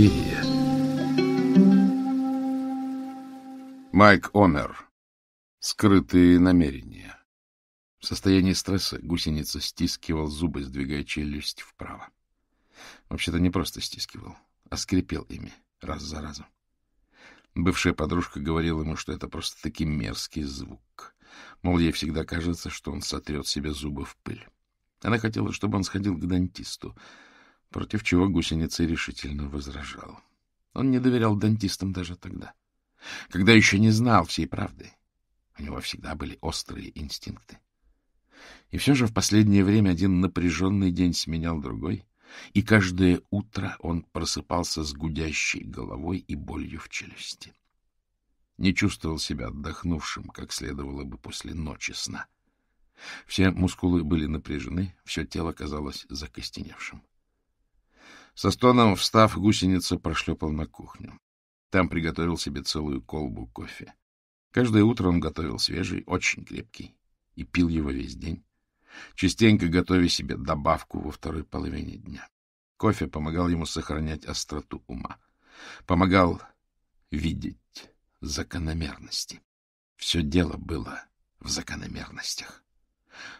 Сибирия. Майк Омер. Скрытые намерения. В состоянии стресса гусеница стискивал зубы, сдвигая челюсть вправо. Вообще-то не просто стискивал, а скрипел ими раз за разом. Бывшая подружка говорила ему, что это просто-таки мерзкий звук. Мол, ей всегда кажется, что он сотрет себе зубы в пыль. Она хотела, чтобы он сходил к дантисту — против чего гусеница решительно возражал. Он не доверял дантистам даже тогда, когда еще не знал всей правды. У него всегда были острые инстинкты. И все же в последнее время один напряженный день сменял другой, и каждое утро он просыпался с гудящей головой и болью в челюсти. Не чувствовал себя отдохнувшим, как следовало бы после ночи сна. Все мускулы были напряжены, все тело казалось закостеневшим. Со стоном встав, гусеница прошлепал на кухню. Там приготовил себе целую колбу кофе. Каждое утро он готовил свежий, очень крепкий, и пил его весь день, частенько готовя себе добавку во второй половине дня. Кофе помогал ему сохранять остроту ума, помогал видеть закономерности. Все дело было в закономерностях,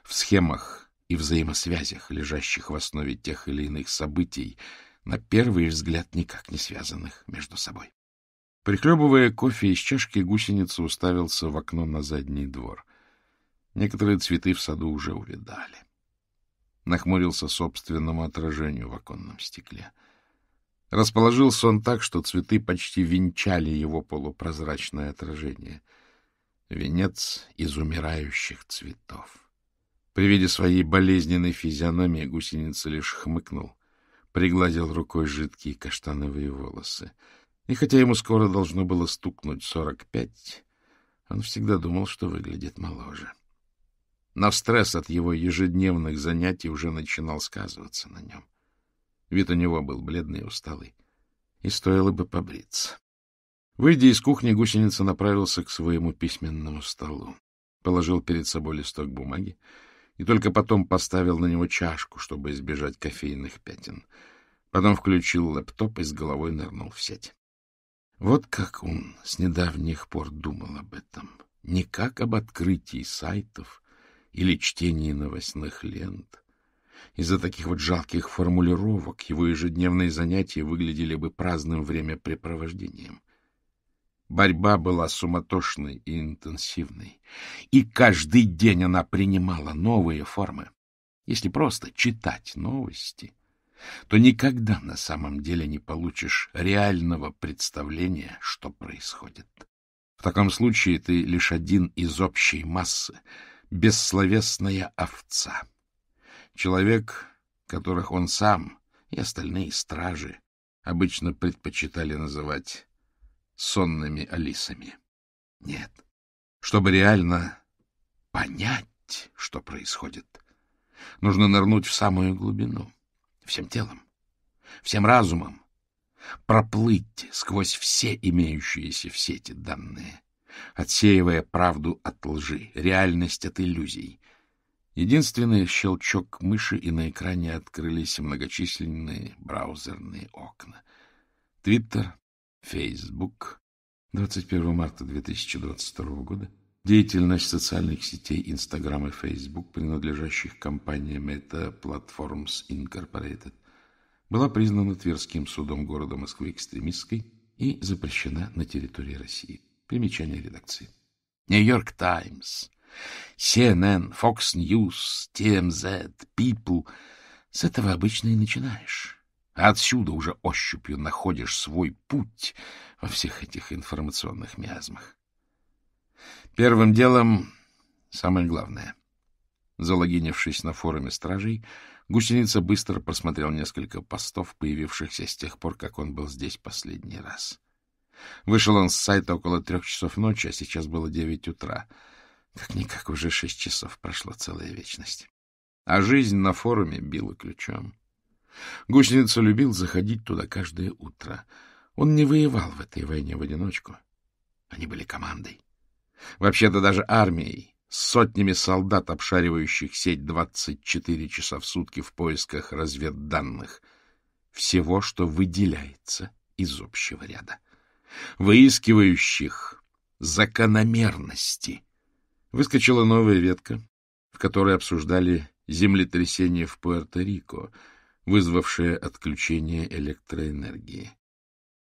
в схемах, и взаимосвязях, лежащих в основе тех или иных событий, на первый взгляд никак не связанных между собой. Прихлебывая кофе из чашки, гусеница уставился в окно на задний двор. Некоторые цветы в саду уже увидали. Нахмурился собственному отражению в оконном стекле. Расположился он так, что цветы почти венчали его полупрозрачное отражение. Венец из умирающих цветов. При виде своей болезненной физиономии гусеница лишь хмыкнул, пригладил рукой жидкие каштановые волосы. И хотя ему скоро должно было стукнуть сорок пять, он всегда думал, что выглядит моложе. Но стресс от его ежедневных занятий уже начинал сказываться на нем. Вид у него был бледный и усталый, и стоило бы побриться. Выйдя из кухни, гусеница направился к своему письменному столу. Положил перед собой листок бумаги, и только потом поставил на него чашку, чтобы избежать кофейных пятен. Потом включил лэптоп и с головой нырнул в сеть. Вот как он с недавних пор думал об этом. Не как об открытии сайтов или чтении новостных лент. Из-за таких вот жалких формулировок его ежедневные занятия выглядели бы праздным времяпрепровождением. Борьба была суматошной и интенсивной, и каждый день она принимала новые формы. Если просто читать новости, то никогда на самом деле не получишь реального представления, что происходит. В таком случае ты лишь один из общей массы, бессловесная овца. Человек, которых он сам и остальные стражи обычно предпочитали называть сонными Алисами. Нет. Чтобы реально понять, что происходит, нужно нырнуть в самую глубину, всем телом, всем разумом, проплыть сквозь все имеющиеся в сети данные, отсеивая правду от лжи, реальность от иллюзий. Единственный щелчок мыши, и на экране открылись многочисленные браузерные окна. Твиттер, Facebook, 21 марта 2022 года, деятельность социальных сетей Instagram и Facebook, принадлежащих компании Meta Platforms Incorporated, была признана Тверским судом города Москвы экстремистской и запрещена на территории России. Примечание редакции. Нью-Йорк Таймс, CNN, Fox News, TMZ, People. С этого обычно и начинаешь. А отсюда уже ощупью находишь свой путь во всех этих информационных миазмах. Первым делом самое главное. Залогинившись на форуме стражей, гусеница быстро просмотрел несколько постов, появившихся с тех пор, как он был здесь последний раз. Вышел он с сайта около трех часов ночи, а сейчас было девять утра. Как-никак уже шесть часов прошло целая вечность. А жизнь на форуме била ключом. Гусеница любил заходить туда каждое утро. Он не воевал в этой войне в одиночку. Они были командой. Вообще-то даже армией, с сотнями солдат, обшаривающих сеть 24 часа в сутки в поисках разведданных. Всего, что выделяется из общего ряда. Выискивающих закономерности. Выскочила новая ветка, в которой обсуждали землетрясение в Пуэрто-Рико — вызвавшее отключение электроэнергии.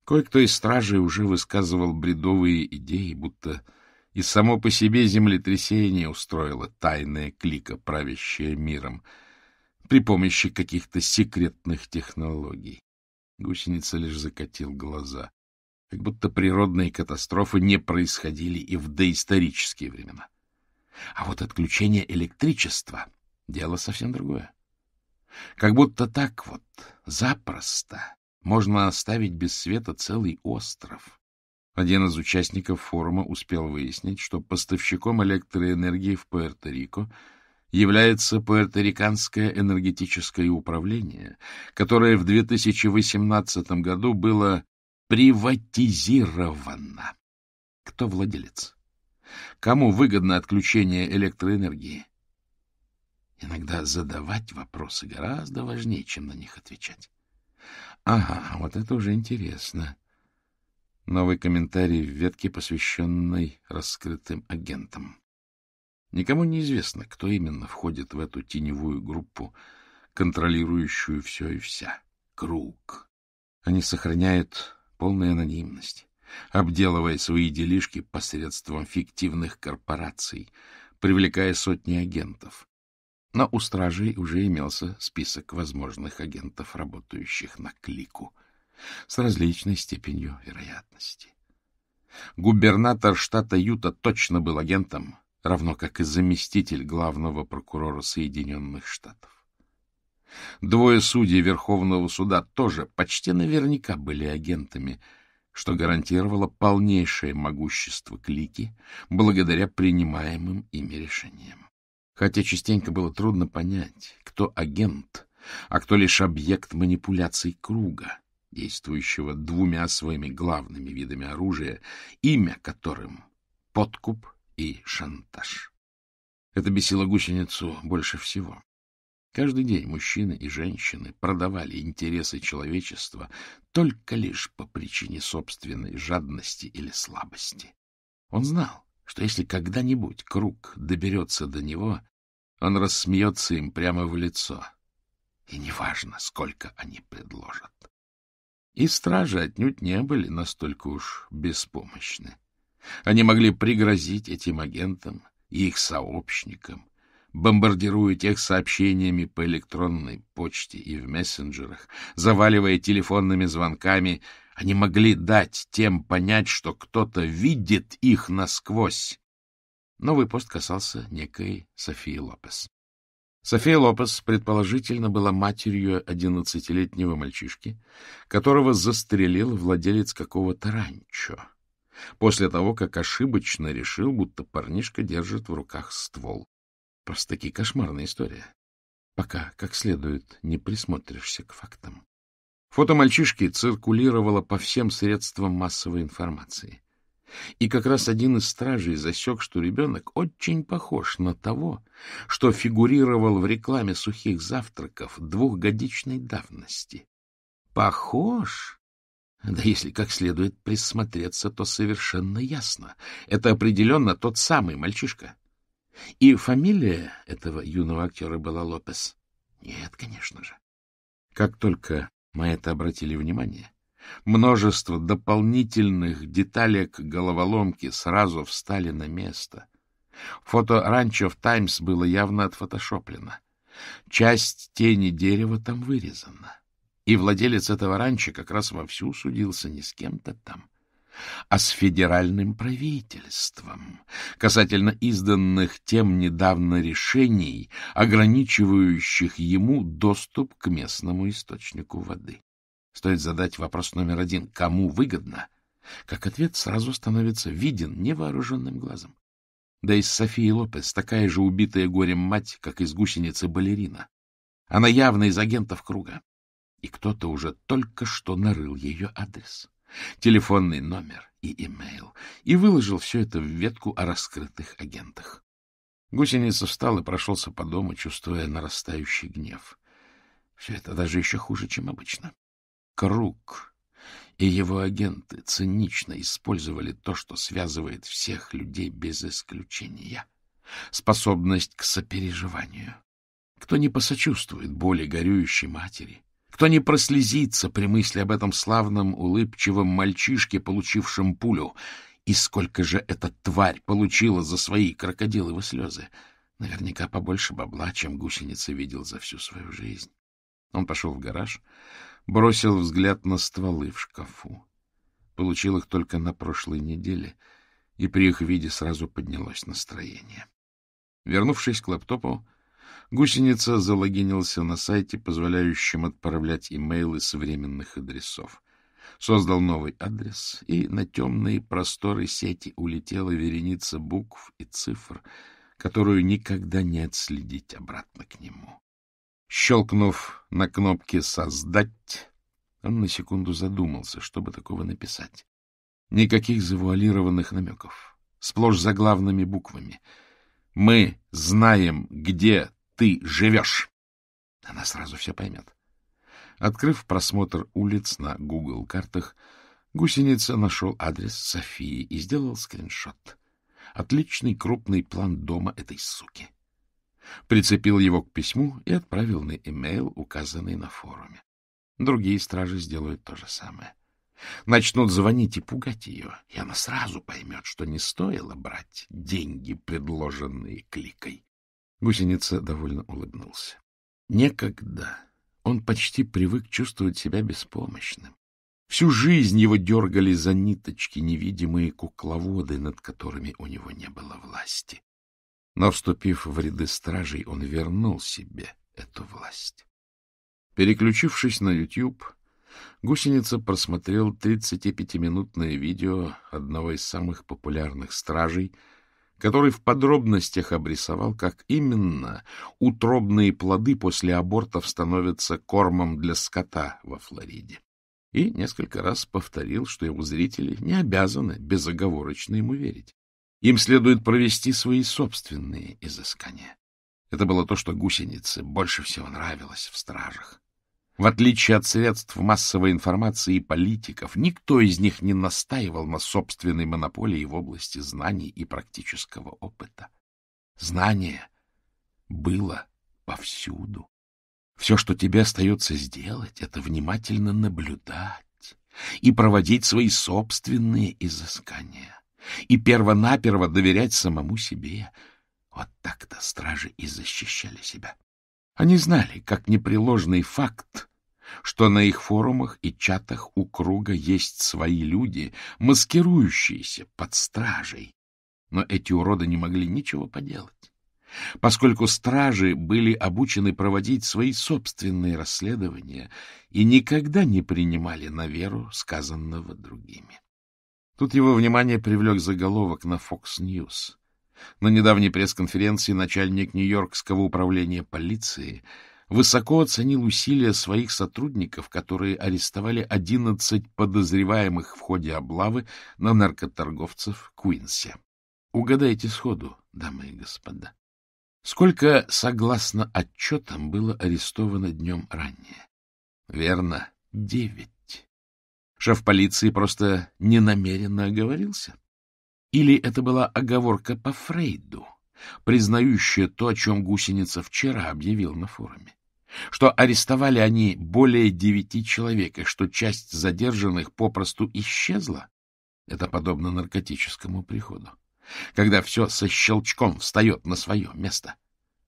Кое-кто из стражей уже высказывал бредовые идеи, будто и само по себе землетрясение устроило тайная клика, правящая миром, при помощи каких-то секретных технологий. Гусеница лишь закатил глаза, как будто природные катастрофы не происходили и в доисторические времена. А вот отключение электричества — дело совсем другое. Как будто так вот, запросто, можно оставить без света целый остров. Один из участников форума успел выяснить, что поставщиком электроэнергии в Пуэрто-Рико является пуэрто-риканское энергетическое управление, которое в 2018 году было приватизировано. Кто владелец? Кому выгодно отключение электроэнергии? Иногда задавать вопросы гораздо важнее, чем на них отвечать. Ага, вот это уже интересно. Новый комментарий в ветке, посвященной раскрытым агентам. Никому не известно, кто именно входит в эту теневую группу, контролирующую все и вся. Круг. Они сохраняют полную анонимность, обделывая свои делишки посредством фиктивных корпораций, привлекая сотни агентов, но у стражей уже имелся список возможных агентов, работающих на клику, с различной степенью вероятности. Губернатор штата Юта точно был агентом, равно как и заместитель главного прокурора Соединенных Штатов. Двое судей Верховного суда тоже почти наверняка были агентами, что гарантировало полнейшее могущество клики благодаря принимаемым ими решениям хотя частенько было трудно понять, кто агент, а кто лишь объект манипуляций круга, действующего двумя своими главными видами оружия, имя которым — подкуп и шантаж. Это бесило гусеницу больше всего. Каждый день мужчины и женщины продавали интересы человечества только лишь по причине собственной жадности или слабости. Он знал, что если когда-нибудь круг доберется до него, он рассмеется им прямо в лицо. И неважно, сколько они предложат. И стражи отнюдь не были настолько уж беспомощны. Они могли пригрозить этим агентам и их сообщникам, бомбардируя тех сообщениями по электронной почте и в мессенджерах, заваливая телефонными звонками — они могли дать тем понять, что кто-то видит их насквозь. Новый пост касался некой Софии Лопес. София Лопес, предположительно, была матерью одиннадцатилетнего мальчишки, которого застрелил владелец какого-то ранчо, после того, как ошибочно решил, будто парнишка держит в руках ствол. Просто-таки кошмарная история, пока как следует не присмотришься к фактам. Фото мальчишки циркулировало по всем средствам массовой информации. И как раз один из стражей засек, что ребенок очень похож на того, что фигурировал в рекламе сухих завтраков двухгодичной давности. Похож? Да если как следует присмотреться, то совершенно ясно. Это определенно тот самый мальчишка. И фамилия этого юного актера была Лопес? Нет, конечно же. Как только мы это обратили внимание. Множество дополнительных деталек головоломки сразу встали на место. Фото ранчо в «Таймс» было явно отфотошоплено. Часть тени дерева там вырезана. И владелец этого ранчо как раз вовсю судился не с кем-то там, а с федеральным правительством касательно изданных тем недавно решений, ограничивающих ему доступ к местному источнику воды. Стоит задать вопрос номер один – кому выгодно? Как ответ сразу становится виден невооруженным глазом. Да и Софии Лопес такая же убитая горем мать, как из гусеницы балерина. Она явно из агентов круга. И кто-то уже только что нарыл ее адрес телефонный номер и имейл, и выложил все это в ветку о раскрытых агентах. Гусеница встал и прошелся по дому, чувствуя нарастающий гнев. Все это даже еще хуже, чем обычно. Круг и его агенты цинично использовали то, что связывает всех людей без исключения — способность к сопереживанию. Кто не посочувствует боли горюющей матери, кто не прослезится при мысли об этом славном улыбчивом мальчишке, получившем пулю, и сколько же эта тварь получила за свои крокодиловы слезы. Наверняка побольше бабла, чем гусеница видел за всю свою жизнь. Он пошел в гараж, бросил взгляд на стволы в шкафу. Получил их только на прошлой неделе, и при их виде сразу поднялось настроение. Вернувшись к лаптопу. Гусеница залогинился на сайте, позволяющем отправлять имейлы с временных адресов. Создал новый адрес, и на темные просторы сети улетела вереница букв и цифр, которую никогда не отследить обратно к нему. Щелкнув на кнопке «Создать», он на секунду задумался, чтобы такого написать. Никаких завуалированных намеков, сплошь заглавными буквами. «Мы знаем, где ты живешь. Она сразу все поймет. Открыв просмотр улиц на Google картах гусеница нашел адрес Софии и сделал скриншот. Отличный крупный план дома этой суки. Прицепил его к письму и отправил на имейл, указанный на форуме. Другие стражи сделают то же самое. Начнут звонить и пугать ее, и она сразу поймет, что не стоило брать деньги, предложенные кликой. Гусеница довольно улыбнулся. Некогда он почти привык чувствовать себя беспомощным. Всю жизнь его дергали за ниточки невидимые кукловоды, над которыми у него не было власти. Но, вступив в ряды стражей, он вернул себе эту власть. Переключившись на YouTube, Гусеница просмотрел 35-минутное видео одного из самых популярных стражей — который в подробностях обрисовал, как именно утробные плоды после абортов становятся кормом для скота во Флориде. И несколько раз повторил, что его зрители не обязаны безоговорочно ему верить. Им следует провести свои собственные изыскания. Это было то, что гусенице больше всего нравилось в стражах. В отличие от средств массовой информации и политиков, никто из них не настаивал на собственной монополии в области знаний и практического опыта. Знание было повсюду. Все, что тебе остается сделать, это внимательно наблюдать и проводить свои собственные изыскания, и первонаперво доверять самому себе. Вот так-то стражи и защищали себя. Они знали, как непреложный факт, что на их форумах и чатах у круга есть свои люди, маскирующиеся под стражей. Но эти уроды не могли ничего поделать, поскольку стражи были обучены проводить свои собственные расследования и никогда не принимали на веру сказанного другими. Тут его внимание привлек заголовок на Fox News — на недавней пресс-конференции начальник Нью-Йоркского управления полиции высоко оценил усилия своих сотрудников, которые арестовали 11 подозреваемых в ходе облавы на наркоторговцев Куинсе. Угадайте сходу, дамы и господа, сколько, согласно отчетам, было арестовано днем ранее? Верно, девять. Шеф полиции просто ненамеренно оговорился. Или это была оговорка по Фрейду, признающая то, о чем гусеница вчера объявил на форуме? Что арестовали они более девяти человек, и что часть задержанных попросту исчезла? Это подобно наркотическому приходу, когда все со щелчком встает на свое место.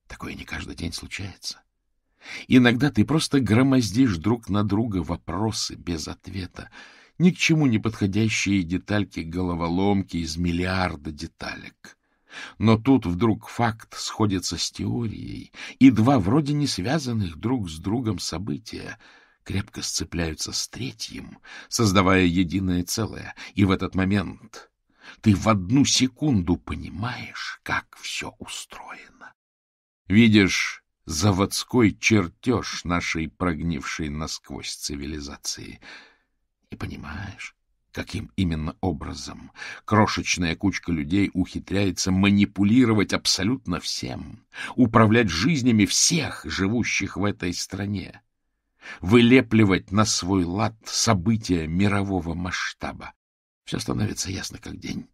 Такое не каждый день случается. Иногда ты просто громоздишь друг на друга вопросы без ответа ни к чему не подходящие детальки головоломки из миллиарда деталек. Но тут вдруг факт сходится с теорией, и два вроде не связанных друг с другом события крепко сцепляются с третьим, создавая единое целое. И в этот момент ты в одну секунду понимаешь, как все устроено. Видишь заводской чертеж нашей прогнившей насквозь цивилизации — и понимаешь, каким именно образом крошечная кучка людей ухитряется манипулировать абсолютно всем, управлять жизнями всех живущих в этой стране, вылепливать на свой лад события мирового масштаба. Все становится ясно как день.